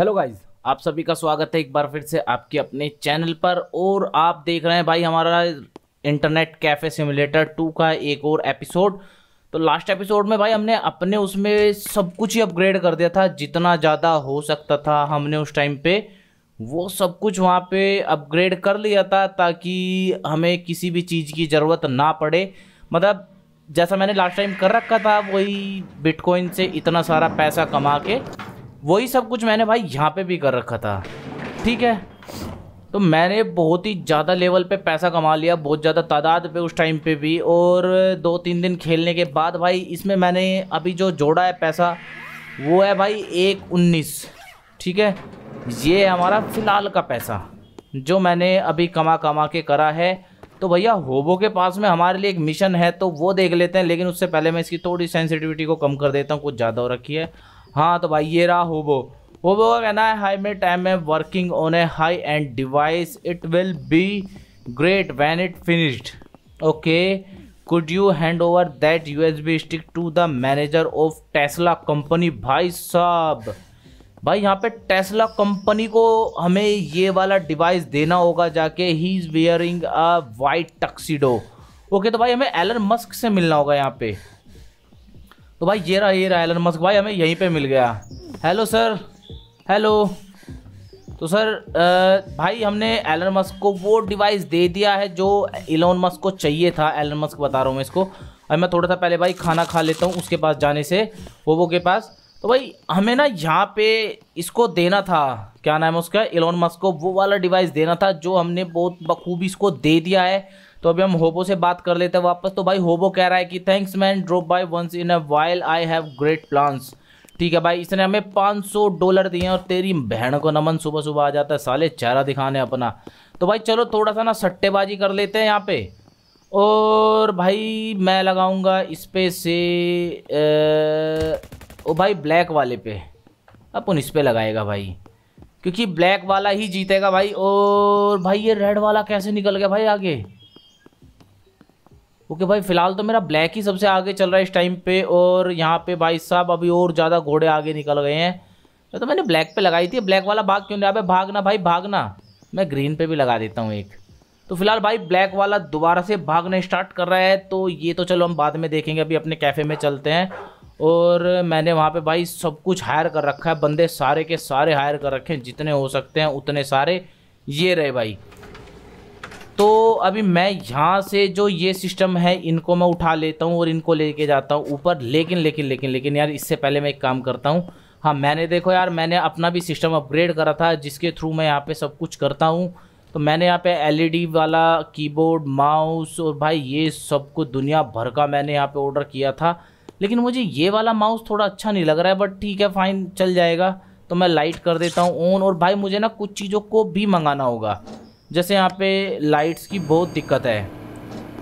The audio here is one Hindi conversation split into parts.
हेलो गाइज आप सभी का स्वागत है एक बार फिर से आपके अपने चैनल पर और आप देख रहे हैं भाई हमारा इंटरनेट कैफ़े सिमुलेटर टू का एक और एपिसोड तो लास्ट एपिसोड में भाई हमने अपने उसमें सब कुछ ही अपग्रेड कर दिया था जितना ज़्यादा हो सकता था हमने उस टाइम पे वो सब कुछ वहाँ पे अपग्रेड कर लिया था ताकि हमें किसी भी चीज़ की ज़रूरत ना पड़े मतलब जैसा मैंने लास्ट टाइम कर रखा था वही बिटकॉइन से इतना सारा पैसा कमा के वही सब कुछ मैंने भाई यहाँ पे भी कर रखा था ठीक है तो मैंने बहुत ही ज़्यादा लेवल पे पैसा कमा लिया बहुत ज़्यादा तादाद पे उस टाइम पे भी और दो तीन दिन खेलने के बाद भाई इसमें मैंने अभी जो जोड़ा है पैसा वो है भाई एक उन्नीस ठीक है ये है हमारा फ़िलहाल का पैसा जो मैंने अभी कमा कमा के करा है तो भैया होबो के पास में हमारे लिए एक मिशन है तो वो देख लेते हैं लेकिन उससे पहले मैं इसकी थोड़ी सेंसिटिविटी को कम कर देता हूँ कुछ ज़्यादा हो रखी है हाँ तो भाई ये रहा होबो होबो का कहना है हाई में टाइम में working on a high end device it will be great when it finished okay could you hand over that U S B stick to the manager of Tesla company भाई साहब भाई यहाँ पे टेस्ला कंपनी को हमें ये वाला डिवाइस देना होगा जाके ही is wearing a white tuxedo okay तो भाई हमें एलन मस्क से मिलना होगा यहाँ पे तो भाई ये रहा ये रहा एलन मस्क भाई हमें यहीं पे मिल गया हेलो सर हेलो तो सर आ, भाई हमने एलन मस्क को वो डिवाइस दे दिया है जो एलोन मस्क को चाहिए था एलन मस्क बता रहा हूँ मैं इसको अब मैं थोड़ा सा पहले भाई खाना खा लेता हूँ उसके पास जाने से वो वो के पास तो भाई हमें ना यहाँ पे इसको देना था क्या नाम है उसका एलोन मस्क को वो वाला डिवाइस देना था जो हमने बहुत बखूबी इसको दे दिया है तो अभी हम होबो से बात कर लेते हैं वापस तो भाई होबो कह रहा है कि thanks man drop by once in a while I have great plans ठीक है भाई इसने हमें 500 डॉलर दिए और तेरी बहन को नमन सुबह सुबह आ जाता है साले चेहरा दिखाने अपना तो भाई चलो थोड़ा सा ना सट्टेबाजी कर लेते हैं यहाँ पे और भाई मैं लगाऊंगा इस पे से ओ भाई ब्लैक वाले पे अपन इस पे लगाएगा भाई क्योंकि ब्लैक वाला ही जीतेगा भाई और भाई ये रेड वाला कैसे निकल गया भाई आगे ओके भाई फिलहाल तो मेरा ब्लैक ही सबसे आगे चल रहा है इस टाइम पे और यहाँ पे भाई साहब अभी और ज़्यादा घोड़े आगे निकल गए हैं तो मैंने ब्लैक पे लगाई थी ब्लैक वाला भाग क्यों नहीं भाई भागना भाई भागना मैं ग्रीन पे भी लगा देता हूँ एक तो फिलहाल भाई ब्लैक वाला दोबारा से भागना स्टार्ट कर रहा है तो ये तो चलो हम बाद में देखेंगे अभी अपने कैफ़े में चलते हैं और मैंने वहाँ पर भाई सब कुछ हायर कर रखा है बंदे सारे के सारे हायर कर रखे हैं जितने हो सकते हैं उतने सारे ये रहे भाई तो अभी मैं यहाँ से जो ये सिस्टम है इनको मैं उठा लेता हूँ और इनको लेके जाता हूँ ऊपर लेकिन लेकिन लेकिन लेकिन यार इससे पहले मैं एक काम करता हूँ हाँ मैंने देखो यार मैंने अपना भी सिस्टम अपग्रेड करा था जिसके थ्रू मैं यहाँ पे सब कुछ करता हूँ तो मैंने यहाँ पे एलईडी e वाला कीबोर्ड माउस और भाई ये सब कुछ दुनिया भर का मैंने यहाँ पे ऑर्डर किया था लेकिन मुझे ये वाला माउस थोड़ा अच्छा नहीं लग रहा है बट ठीक है फाइन चल जाएगा तो मैं लाइट कर देता हूँ ऑन और भाई मुझे ना कुछ चीज़ों को भी मंगाना होगा जैसे यहाँ पे लाइट्स की बहुत दिक्कत है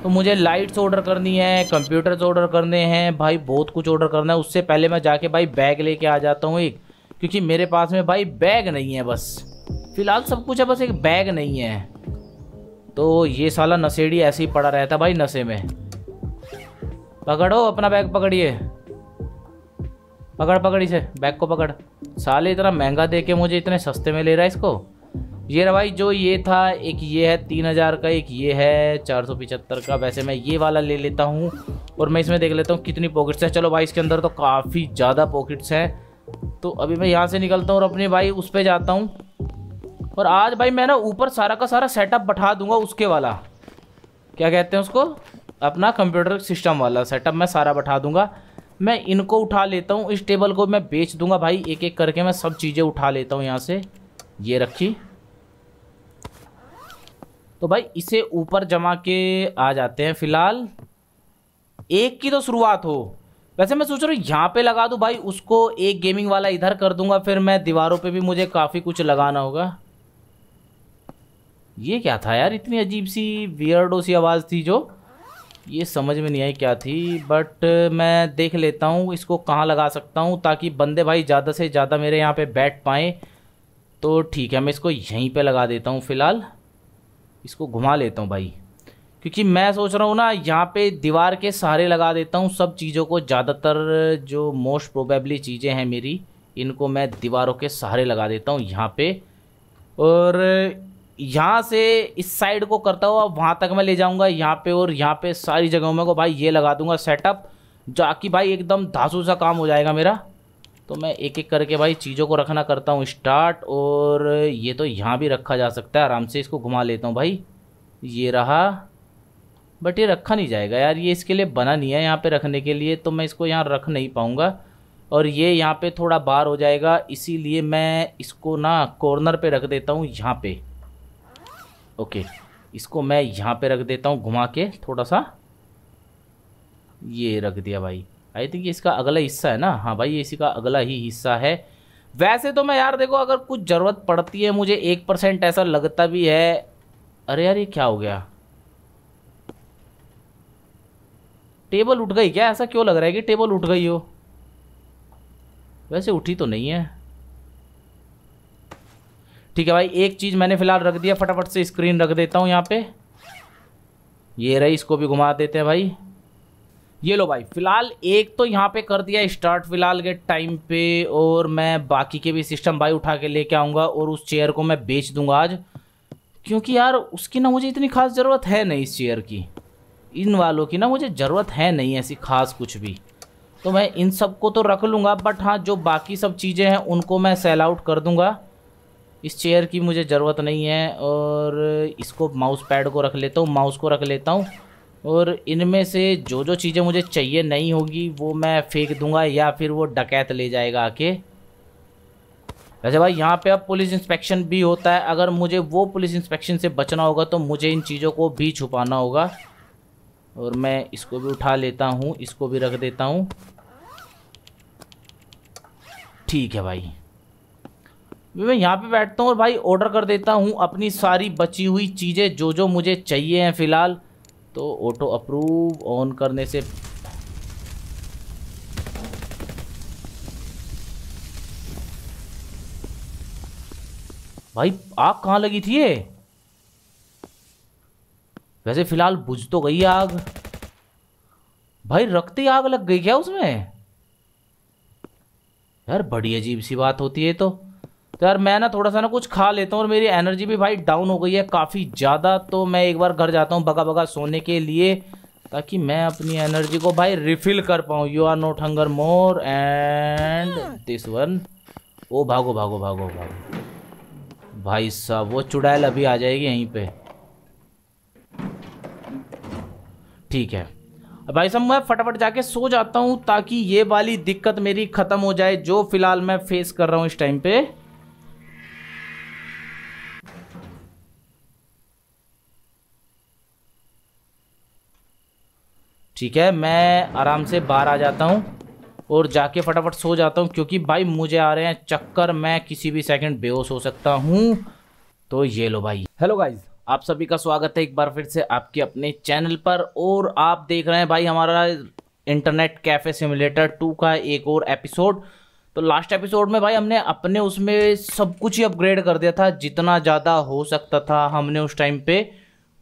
तो मुझे लाइट्स ऑर्डर करनी है कंप्यूटर्स ऑर्डर करने हैं भाई बहुत कुछ ऑर्डर करना है उससे पहले मैं जाके भाई बैग लेके आ जाता हूँ एक क्योंकि मेरे पास में भाई बैग नहीं है बस फ़िलहाल सब कुछ है बस एक बैग नहीं है तो ये साला नशेड़ी ऐसे ही पड़ा रहता भाई नशे में पकड़ो अपना बैग पकड़िए पकड़ पकड़ी से बैग को पकड़ साले इतना महंगा दे के मुझे इतने सस्ते में ले रहा है इसको ये रहा भाई जो ये था एक ये है तीन हज़ार का एक ये है चार सौ पिचहत्तर का वैसे मैं ये वाला ले लेता हूँ और मैं इसमें देख लेता हूँ कितनी पॉकेट्स हैं चलो भाई इसके अंदर तो काफ़ी ज़्यादा पॉकेट्स हैं तो अभी मैं यहाँ से निकलता हूँ और अपने भाई उस पर जाता हूँ और आज भाई मैं ना ऊपर सारा का सारा सेटअप बैठा दूंगा उसके वाला क्या कहते हैं उसको अपना कंप्यूटर सिस्टम वाला सेटअप मैं सारा बैठा दूंगा मैं इनको उठा लेता हूँ इस टेबल को मैं बेच दूंगा भाई एक एक करके मैं सब चीज़ें उठा लेता हूँ यहाँ से ये रखी तो भाई इसे ऊपर जमा के आ जाते हैं फिलहाल एक की तो शुरुआत हो वैसे मैं सोच रहा हूँ यहाँ पे लगा दूँ भाई उसको एक गेमिंग वाला इधर कर दूंगा फिर मैं दीवारों पे भी मुझे काफ़ी कुछ लगाना होगा ये क्या था यार इतनी अजीब सी वियर्डो सी आवाज़ थी जो ये समझ में नहीं आई क्या थी बट मैं देख लेता हूँ इसको कहाँ लगा सकता हूँ ताकि बंदे भाई ज़्यादा से ज़्यादा मेरे यहाँ पर बैठ पाएँ तो ठीक है मैं इसको यहीं पर लगा देता हूँ फ़िलहाल इसको घुमा लेता हूँ भाई क्योंकि मैं सोच रहा हूँ ना यहाँ पे दीवार के सहारे लगा देता हूँ सब चीज़ों को ज़्यादातर जो मोस्ट प्रोबेबली चीज़ें हैं मेरी इनको मैं दीवारों के सहारे लगा देता हूँ यहाँ पे और यहाँ से इस साइड को करता हुआ वहाँ तक मैं ले जाऊँगा यहाँ पे और यहाँ पे सारी जगहों में को भाई ये लगा दूँगा सेटअप जो भाई एकदम धासू सा काम हो जाएगा मेरा तो मैं एक एक करके भाई चीज़ों को रखना करता हूँ स्टार्ट और ये तो यहाँ भी रखा जा सकता है आराम से इसको घुमा लेता हूँ भाई ये रहा बट ये रखा नहीं जाएगा यार ये इसके लिए बना नहीं है यहाँ पे रखने के लिए तो मैं इसको यहाँ रख नहीं पाऊँगा और ये यहाँ पे थोड़ा बार हो जाएगा इसीलिए मैं इसको ना कॉर्नर पे रख देता हूँ यहाँ पे ओके इसको मैं यहाँ पे रख देता हूँ घुमा के थोड़ा सा ये रख दिया भाई आई थिंक इसका अगला हिस्सा है ना हाँ भाई ये इसी का अगला ही हिस्सा है वैसे तो मैं यार देखो अगर कुछ ज़रूरत पड़ती है मुझे एक परसेंट ऐसा लगता भी है अरे यार ये क्या हो गया टेबल उठ गई क्या ऐसा क्यों लग रहा है कि टेबल उठ गई हो वैसे उठी तो नहीं है ठीक है भाई एक चीज़ मैंने फ़िलहाल रख दिया फटाफट से स्क्रीन रख देता हूँ यहाँ पे ये रही इसको भी घुमा देते हैं भाई ये लो भाई फिलहाल एक तो यहाँ पे कर दिया स्टार्ट फिलहाल के टाइम पे और मैं बाकी के भी सिस्टम भाई उठा के लेके आऊँगा और उस चेयर को मैं बेच दूंगा आज क्योंकि यार उसकी ना मुझे इतनी खास ज़रूरत है नहीं इस चेयर की इन वालों की ना मुझे ज़रूरत है नहीं ऐसी खास कुछ भी तो मैं इन सब को तो रख लूँगा बट हाँ जो बाकी सब चीज़ें हैं उनको मैं सेल आउट कर दूँगा इस चेयर की मुझे ज़रूरत नहीं है और इसको माउस पैड को रख लेता हूँ माउस को रख लेता हूँ और इनमें से जो जो चीज़ें मुझे चाहिए नहीं होगी वो मैं फेंक दूंगा या फिर वो डकैत ले जाएगा आके वैसे भाई यहाँ पे अब पुलिस इंस्पेक्शन भी होता है अगर मुझे वो पुलिस इंस्पेक्शन से बचना होगा तो मुझे इन चीज़ों को भी छुपाना होगा और मैं इसको भी उठा लेता हूँ इसको भी रख देता हूँ ठीक है भाई मैं यहाँ पे बैठता हूँ और भाई ऑर्डर कर देता हूँ अपनी सारी बची हुई चीज़ें जो जो मुझे चाहिए हैं फ़िलहाल तो ऑटो अप्रूव ऑन करने से भाई आग कहाँ लगी थी ये वैसे फिलहाल बुझ तो गई आग भाई रखते आग लग गई क्या उसमें यार बड़ी अजीब सी बात होती है तो तो यार मैं ना थोड़ा सा ना कुछ खा लेता हूँ और मेरी एनर्जी भी भाई डाउन हो गई है काफ़ी ज़्यादा तो मैं एक बार घर जाता हूँ बगा बगा सोने के लिए ताकि मैं अपनी एनर्जी को भाई रिफिल कर पाऊँ you are not hunger more and this one ओ भागो भागो भागो भागो भाई साहब वो चुड़ैल अभी आ जाएगी यहीं पे ठीक है भाई साहब मैं फटाफट जाके सो जाता हूँ ताकि ये वाली दिक्कत मेरी ख़त्म हो जाए जो फिलहाल मैं फेस कर रहा हूँ इस टाइम पे ठीक है मैं आराम से बाहर आ जाता हूँ और जाके फटाफट सो जाता हूँ क्योंकि भाई मुझे आ रहे हैं चक्कर मैं किसी भी सेकंड बेहोश हो सकता हूँ तो ये लो भाई हेलो गाइज आप सभी का स्वागत है एक बार फिर से आपके अपने चैनल पर और आप देख रहे हैं भाई हमारा इंटरनेट कैफ़े सिमुलेटर टू का एक और एपिसोड तो लास्ट एपिसोड में भाई हमने अपने उसमें सब कुछ ही अपग्रेड कर दिया था जितना ज़्यादा हो सकता था हमने उस टाइम पे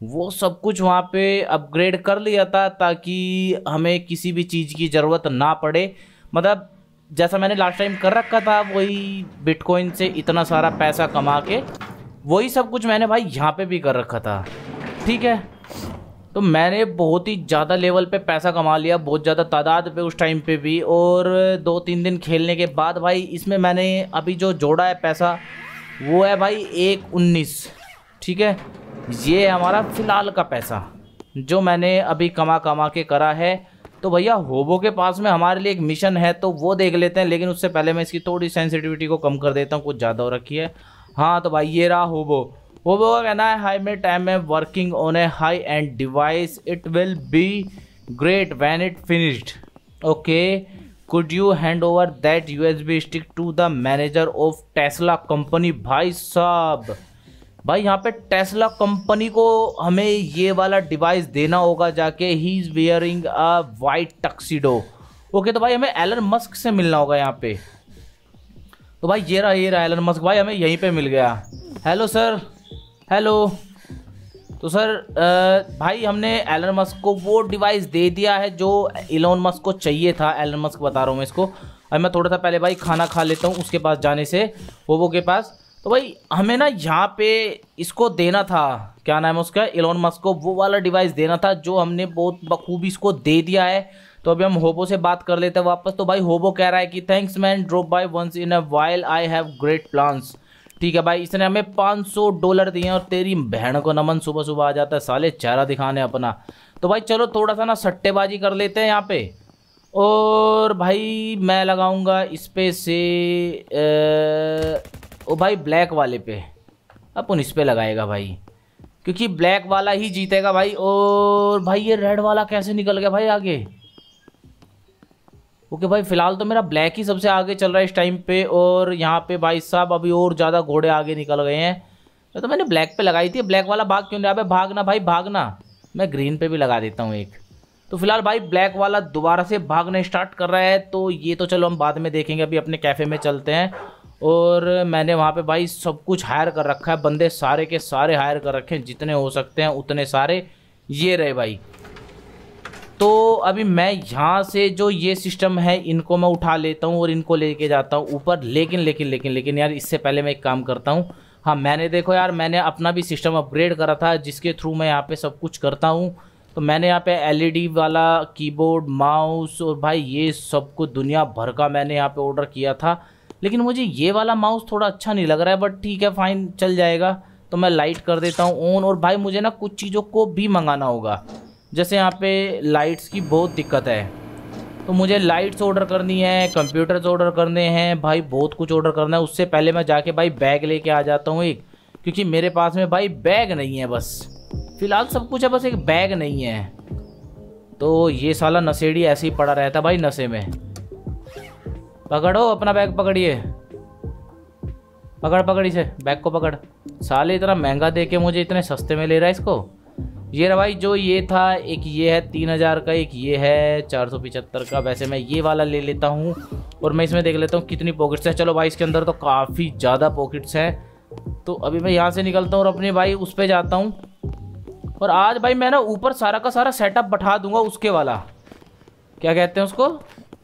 वो सब कुछ वहाँ पे अपग्रेड कर लिया था ताकि हमें किसी भी चीज़ की ज़रूरत ना पड़े मतलब जैसा मैंने लास्ट टाइम कर रखा था वही बिटकॉइन से इतना सारा पैसा कमा के वही सब कुछ मैंने भाई यहाँ पे भी कर रखा था ठीक है तो मैंने बहुत ही ज़्यादा लेवल पे पैसा कमा लिया बहुत ज़्यादा तादाद पे उस टाइम पे भी और दो तीन दिन खेलने के बाद भाई इसमें मैंने अभी जो जोड़ा है पैसा वो है भाई एक उन्नीस ठीक है ये हमारा फ़िलहाल का पैसा जो मैंने अभी कमा कमा के करा है तो भैया होबो के पास में हमारे लिए एक मिशन है तो वो देख लेते हैं लेकिन उससे पहले मैं इसकी थोड़ी सेंसिटिविटी को कम कर देता हूँ कुछ ज़्यादा हो रखी है हाँ तो भाई ये रहा होबो होबो का कहना है हाई मे टाइम में working on a high end device it will be great when it finished okay could you hand over that U S B stick to the manager of Tesla company भाई साहब भाई यहाँ पे टेस्ला कंपनी को हमें ये वाला डिवाइस देना होगा जाके ही is wearing a white tuxedo okay तो भाई हमें एलन मस्क से मिलना होगा यहाँ पे तो भाई ये रहा ये रहा एलन मस्क भाई हमें यहीं पे मिल गया हेलो सर हेलो तो सर भाई हमने एलन मस्क को वो डिवाइस दे दिया है जो एलन मस्क को चाहिए था एलन मस्क बता रहा हूँ मैं इसको अब मैं थोड़ा सा पहले भाई खाना खा लेता हूँ उसके पास जाने से वो वो के पास तो भाई हमें ना यहाँ पे इसको देना था क्या नाम है उसका एलोन मस्क को वो वाला डिवाइस देना था जो हमने बहुत बखूबी इसको दे दिया है तो अभी हम होबो से बात कर लेते हैं वापस तो भाई होबो कह रहा है कि thanks man drop by once in a while I have great plans ठीक है भाई इसने हमें 500 डॉलर दिए और तेरी बहन को नमन सुबह सुबह आ जाता है साले चेहरा दिखाने अपना तो भाई चलो थोड़ा सा ना सट्टेबाजी कर लेते हैं यहाँ पे और भाई मैं लगाऊंगा इस पे से ए... ओ भाई ब्लैक वाले पे अपन इस पर लगाएगा भाई क्योंकि ब्लैक वाला ही जीतेगा भाई और भाई ये रेड वाला कैसे निकल गया भाई आगे ओके भाई फिलहाल तो मेरा ब्लैक ही सबसे आगे चल रहा है इस टाइम पे और यहाँ पे भाई साहब अभी और ज़्यादा घोड़े आगे निकल गए हैं तो मैंने ब्लैक पे लगाई थी ब्लैक वाला भाग क्यों नहीं भाई भागना भाई भागना मैं ग्रीन पे भी लगा देता हूँ एक तो फिलहाल भाई ब्लैक वाला दोबारा से भागना स्टार्ट कर रहा है तो ये तो चलो हम बाद में देखेंगे अभी अपने कैफ़े में चलते हैं और मैंने वहाँ पे भाई सब कुछ हायर कर रखा है बंदे सारे के सारे हायर कर रखे हैं जितने हो सकते हैं उतने सारे ये रहे भाई तो अभी मैं यहाँ से जो ये सिस्टम है इनको मैं उठा लेता हूँ और इनको लेके जाता हूँ ऊपर लेकिन लेकिन लेकिन लेकिन यार इससे पहले मैं एक काम करता हूँ हाँ मैंने देखो यार मैंने अपना भी सिस्टम अपग्रेड करा था जिसके थ्रू मैं यहाँ पे सब कुछ करता हूँ तो मैंने यहाँ पे एलईडी e वाला कीबोर्ड माउस और भाई ये सब कुछ दुनिया भर का मैंने यहाँ पे ऑर्डर किया था लेकिन मुझे ये वाला माउस थोड़ा अच्छा नहीं लग रहा है बट ठीक है फाइन चल जाएगा तो मैं लाइट कर देता हूँ ऑन और भाई मुझे ना कुछ चीज़ों को भी मंगाना होगा जैसे यहाँ पे लाइट्स की बहुत दिक्कत है तो मुझे लाइट्स ऑर्डर करनी है कंप्यूटर्स ऑर्डर करने हैं भाई बहुत कुछ ऑर्डर करना है उससे पहले मैं जाके भाई बैग लेके आ जाता हूँ एक क्योंकि मेरे पास में भाई बैग नहीं है बस फ़िलहाल सब कुछ है बस एक बैग नहीं है तो ये साला नशेड़ी ऐसे ही पड़ा रहता भाई नशे में पकड़ो अपना बैग पकड़िए पकड़ पकड़ इसे बैग को पकड़ साले इतना महंगा दे के मुझे इतने सस्ते में ले रहा है इसको ये रहा भाई जो ये था एक ये है तीन हज़ार का एक ये है चार सौ पिचहत्तर का वैसे मैं ये वाला ले लेता हूँ और मैं इसमें देख लेता हूँ कितनी पॉकेट्स हैं चलो भाई इसके अंदर तो काफ़ी ज़्यादा पॉकेट्स हैं तो अभी मैं यहाँ से निकलता हूँ और अपने भाई उस पर जाता हूँ और आज भाई मैं ना ऊपर सारा का सारा सेटअप बैठा दूंगा उसके वाला क्या कहते हैं उसको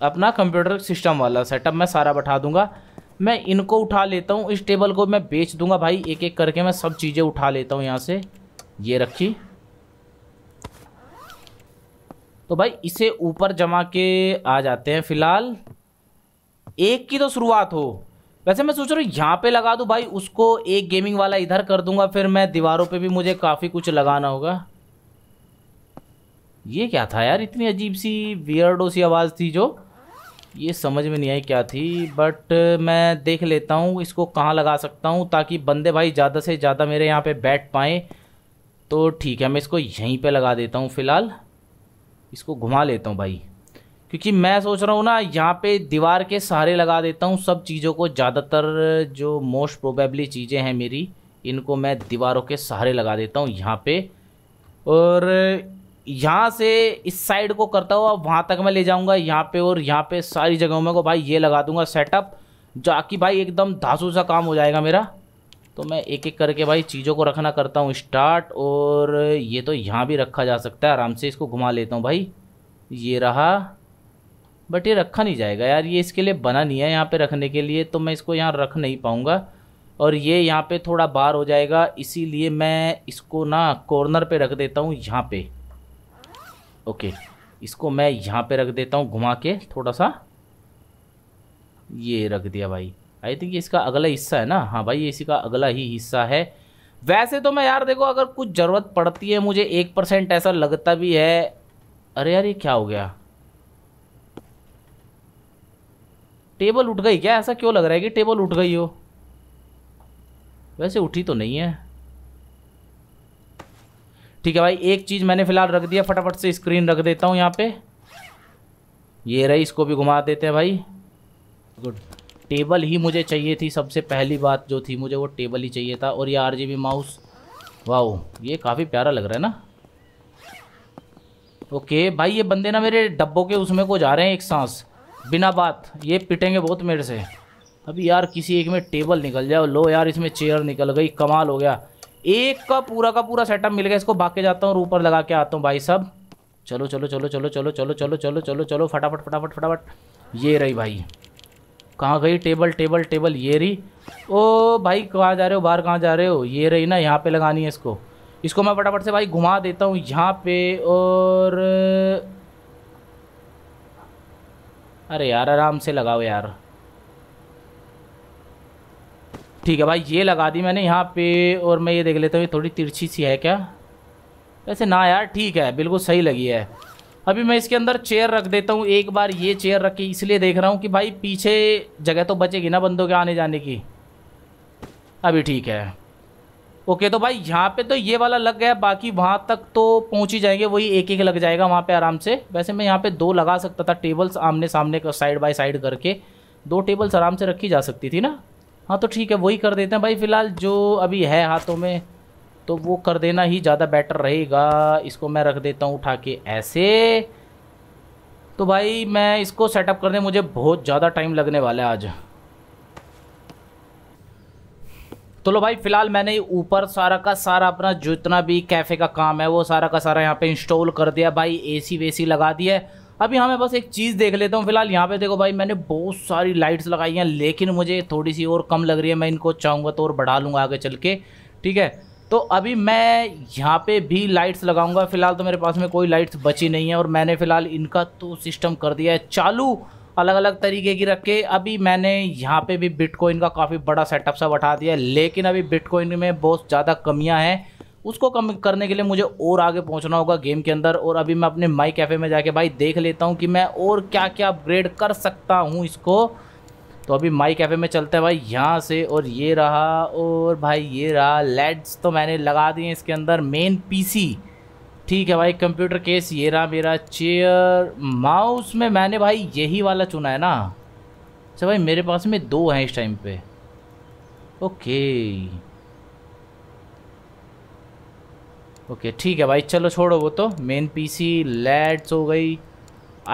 अपना कंप्यूटर सिस्टम वाला सेटअप मैं सारा बैठा दूंगा मैं इनको उठा लेता हूँ इस टेबल को मैं बेच दूंगा भाई एक एक करके मैं सब चीज़ें उठा लेता हूँ यहाँ से ये रखी तो भाई इसे ऊपर जमा के आ जाते हैं फिलहाल एक की तो शुरुआत हो वैसे मैं सोच रहा हूँ यहाँ पे लगा दूँ भाई उसको एक गेमिंग वाला इधर कर दूंगा फिर मैं दीवारों पे भी मुझे काफ़ी कुछ लगाना होगा ये क्या था यार इतनी अजीब सी वियर्डो सी आवाज़ थी जो ये समझ में नहीं आई क्या थी बट मैं देख लेता हूँ इसको कहाँ लगा सकता हूँ ताकि बंदे भाई ज़्यादा से ज़्यादा मेरे यहाँ पे बैठ पाएँ तो ठीक है मैं इसको यहीं पे लगा देता हूँ फ़िलहाल इसको घुमा लेता हूँ भाई क्योंकि मैं सोच रहा हूँ ना यहाँ पे दीवार के सहारे लगा देता हूँ सब चीज़ों को ज़्यादातर जो मोस्ट प्रोबेबली चीज़ें हैं मेरी इनको मैं दीवारों के सहारे लगा देता हूँ यहाँ पर और यहाँ से इस साइड को करता हुआ वहाँ तक मैं ले जाऊँगा यहाँ पे और यहाँ पे सारी जगहों में को भाई ये लगा दूंगा सेटअप जाकि भाई एकदम धासू सा काम हो जाएगा मेरा तो मैं एक एक करके भाई चीज़ों को रखना करता हूँ स्टार्ट और ये तो यहाँ भी रखा जा सकता है आराम से इसको घुमा लेता हूँ भाई ये रहा बट ये रखा नहीं जाएगा यार ये इसके लिए बना नहीं है यहाँ पर रखने के लिए तो मैं इसको यहाँ रख नहीं पाऊँगा और ये यहाँ पर थोड़ा बार हो जाएगा इसी मैं इसको ना कॉर्नर पर रख देता हूँ यहाँ पर ओके इसको मैं यहाँ पे रख देता हूँ घुमा के थोड़ा सा ये रख दिया भाई आई थिंक ये इसका अगला हिस्सा है ना हाँ भाई इसी का अगला ही हिस्सा है वैसे तो मैं यार देखो अगर कुछ ज़रूरत पड़ती है मुझे एक परसेंट ऐसा लगता भी है अरे यार ये क्या हो गया टेबल उठ गई क्या ऐसा क्यों लग रहा है कि टेबल उठ गई हो वैसे उठी तो नहीं है ठीक है भाई एक चीज़ मैंने फ़िलहाल रख दिया फटाफट से स्क्रीन रख देता हूँ यहाँ पे ये रही इसको भी घुमा देते हैं भाई गुड टेबल ही मुझे चाहिए थी सबसे पहली बात जो थी मुझे वो टेबल ही चाहिए था और ये आर जी माउस वाह ये काफ़ी प्यारा लग रहा है ना ओके भाई ये बंदे ना मेरे डब्बों के उसमें को जा रहे हैं एक सांस बिना बात ये पिटेंगे बहुत मेरे से अभी यार किसी एक में टेबल निकल जाओ लो यार इसमें चेयर निकल गई कमाल हो गया एक का पूरा का पूरा सेटअप मिल गया इसको भाग के जाता हूँ ऊपर लगा के आता हूँ भाई साहब चलो चलो चलो चलो चलो चलो चलो चलो चलो चलो फटाफट फटाफट फटाफट ये रही भाई कहाँ गई टेबल टेबल टेबल ये रही ओ भाई कहाँ जा रहे हो बाहर कहाँ जा रहे हो ये रही ना यहाँ पे लगानी है इसको इसको मैं फटाफट से भाई घुमा देता हूँ यहाँ पे और अरे यार आराम से लगाओ यार ठीक है भाई ये लगा दी मैंने यहाँ पे और मैं ये देख लेता हूँ ये थोड़ी तिरछी सी है क्या वैसे ना यार ठीक है बिल्कुल सही लगी है अभी मैं इसके अंदर चेयर रख देता हूँ एक बार ये चेयर रखी इसलिए देख रहा हूँ कि भाई पीछे जगह तो बचेगी ना बंदों के आने जाने की अभी ठीक है ओके तो भाई यहाँ पे तो ये वाला लग गया बाकी वहाँ तक तो पहुँच ही जाएंगे वही एक एक लग जाएगा वहाँ पे आराम से वैसे मैं यहाँ पे दो लगा सकता था टेबल्स आमने सामने साइड बाय साइड करके दो टेबल्स आराम से रखी जा सकती थी ना हाँ तो ठीक है वही कर देते हैं भाई फ़िलहाल जो अभी है हाथों में तो वो कर देना ही ज़्यादा बेटर रहेगा इसको मैं रख देता हूँ उठा के ऐसे तो भाई मैं इसको सेटअप करने मुझे बहुत ज़्यादा टाइम लगने वाला है आज तो लो भाई फ़िलहाल मैंने ऊपर सारा का सारा अपना जितना भी कैफ़े का काम है वो सारा का सारा यहाँ पे इंस्टॉल कर दिया भाई एसी वेसी लगा दिया अभी यहाँ मैं बस एक चीज़ देख लेता हूँ फिलहाल यहाँ पे देखो भाई मैंने बहुत सारी लाइट्स लगाई हैं लेकिन मुझे थोड़ी सी और कम लग रही है मैं इनको चाहूँगा तो और बढ़ा लूँगा आगे चल के ठीक है तो अभी मैं यहाँ पे भी लाइट्स लगाऊंगा फ़िलहाल तो मेरे पास में कोई लाइट्स बची नहीं है और मैंने फ़िलहाल इनका तो सिस्टम कर दिया है चालू अलग अलग तरीके की रख के अभी मैंने यहाँ पे भी बिटकॉइन का काफ़ी बड़ा सेटअप सा बढ़ा दिया लेकिन अभी बिटकॉइन में बहुत ज़्यादा कमियाँ हैं उसको कम करने के लिए मुझे और आगे पहुंचना होगा गेम के अंदर और अभी मैं अपने माई कैफ़े में जाके भाई देख लेता हूँ कि मैं और क्या क्या अपग्रेड कर सकता हूँ इसको तो अभी माई कैफ़े में चलते हैं भाई यहाँ से और ये रहा और भाई ये रहा लेड्स तो मैंने लगा दिए इसके अंदर मेन पी ठीक है भाई कंप्यूटर केस ये रहा मेरा चेयर माउस में मैंने भाई यही वाला चुना है ना अच्छा भाई मेरे पास में दो हैं इस टाइम पर ओके ओके ठीक है भाई चलो छोड़ो वो तो मेन पीसी लैड्स हो गई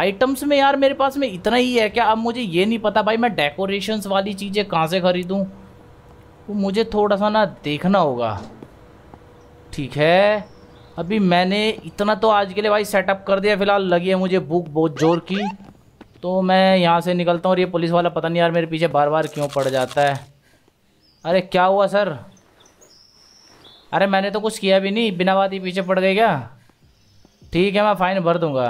आइटम्स में यार मेरे पास में इतना ही है क्या अब मुझे ये नहीं पता भाई मैं डेकोरेशंस वाली चीज़ें कहाँ से खरीदूँ वो मुझे थोड़ा सा ना देखना होगा ठीक है अभी मैंने इतना तो आज के लिए भाई सेटअप कर दिया फ़िलहाल लगी है मुझे भूख बहुत ज़ोर की तो मैं यहाँ से निकलता हूँ और ये पुलिस वाला पता नहीं यार मेरे पीछे बार बार क्यों पड़ जाता है अरे क्या हुआ सर अरे मैंने तो कुछ किया भी नहीं बिना बात ही पीछे पड़ गए क्या ठीक है मैं फ़ाइन भर दूंगा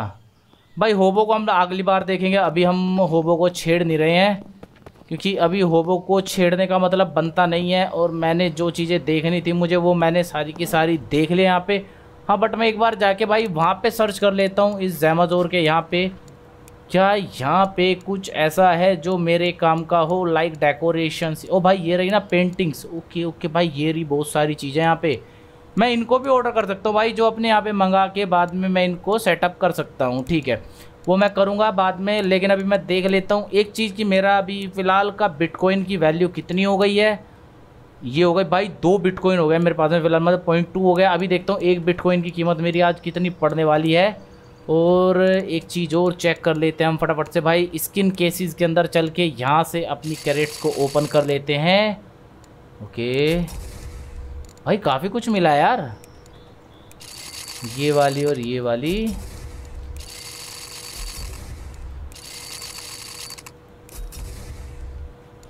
भाई होबो को हम अगली बार देखेंगे अभी हम होबो को छेड़ नहीं रहे हैं क्योंकि अभी होबो को छेड़ने का मतलब बनता नहीं है और मैंने जो चीज़ें देखनी थी मुझे वो मैंने सारी की सारी देख ली यहाँ पर हाँ बट मैं एक बार जाके भाई वहाँ पर सर्च कर लेता हूँ इस जैमाजोर के यहाँ पर क्या यहाँ पे कुछ ऐसा है जो मेरे काम का हो लाइक डेकोरेशंस ओ भाई ये रही ना पेंटिंग्स ओके ओके भाई ये रही बहुत सारी चीज़ें यहाँ पे मैं इनको भी ऑर्डर कर सकता हूँ भाई जो अपने यहाँ पे मंगा के बाद में मैं इनको सेटअप कर सकता हूँ ठीक है वो मैं करूँगा बाद में लेकिन अभी मैं देख लेता हूँ एक चीज़ की मेरा अभी फ़िलहाल का बिटकॉइन की वैल्यू कितनी हो गई है ये हो गई भाई दो बिटकॉइन हो गया मेरे पास में फ़िलहाल मतलब पॉइंट टू हो गया अभी देखता हूँ एक बिटकॉइन की कीमत मेरी आज कितनी पड़ने वाली है और एक चीज़ और चेक कर लेते हैं हम फटाफट से भाई स्किन केसेस के अंदर चल के यहाँ से अपनी कैरेट्स को ओपन कर लेते हैं ओके भाई काफ़ी कुछ मिला यार ये वाली और ये वाली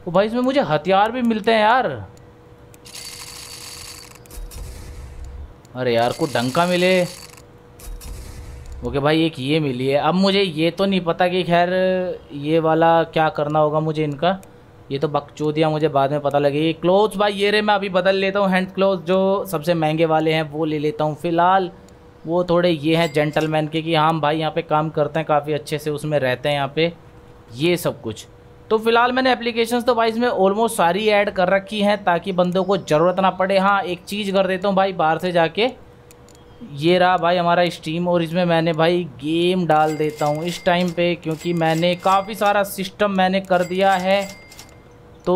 तो भाई इसमें मुझे हथियार भी मिलते हैं यार अरे यार को डंका मिले ओके भाई एक ये मिली है अब मुझे ये तो नहीं पता कि खैर ये वाला क्या करना होगा मुझे इनका ये तो बकचोदिया मुझे बाद में पता लगेगी क्लोथ भाई ये रे मैं अभी बदल लेता हूँ हैंड क्लोथ जो सबसे महंगे वाले हैं वो ले लेता हूँ फ़िलहाल वो थोड़े ये हैं जेंटलमैन के कि हाँ भाई यहाँ पे काम करते हैं काफ़ी अच्छे से उसमें रहते हैं यहाँ पे ये सब कुछ तो फिलहाल मैंने एप्लीकेशंस तो भाई इसमें ऑलमोस्ट सारी ऐड कर रखी हैं ताकि बंदों को ज़रूरत ना पड़े हाँ एक चीज़ कर देता हूँ भाई बाहर से जाके ये रहा भाई हमारा स्टीम और इसमें मैंने भाई गेम डाल देता हूँ इस टाइम पे क्योंकि मैंने काफ़ी सारा सिस्टम मैंने कर दिया है तो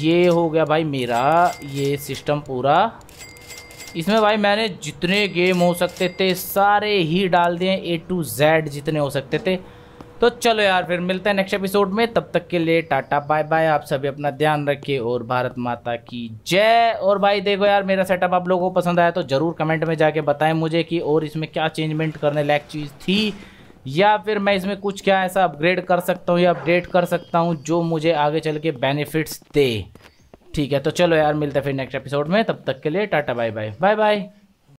ये हो गया भाई मेरा ये सिस्टम पूरा इसमें भाई मैंने जितने गेम हो सकते थे सारे ही डाल दिए ए टू जेड जितने हो सकते थे तो चलो यार फिर मिलते हैं नेक्स्ट एपिसोड में तब तक के लिए टाटा बाय बाय आप सभी अपना ध्यान रखिए और भारत माता की जय और भाई देखो यार मेरा सेटअप आप लोगों को पसंद आया तो ज़रूर कमेंट में जाके बताएं मुझे कि और इसमें क्या चेंजमेंट करने लायक चीज़ थी या फिर मैं इसमें कुछ क्या ऐसा अपग्रेड कर सकता हूँ या अपडेट कर सकता हूँ जो मुझे आगे चल के बेनिफिट्स दे ठीक है तो चलो यार मिलते हैं फिर नेक्स्ट एपिसोड में तब तक के लिए tata bye bye bye bye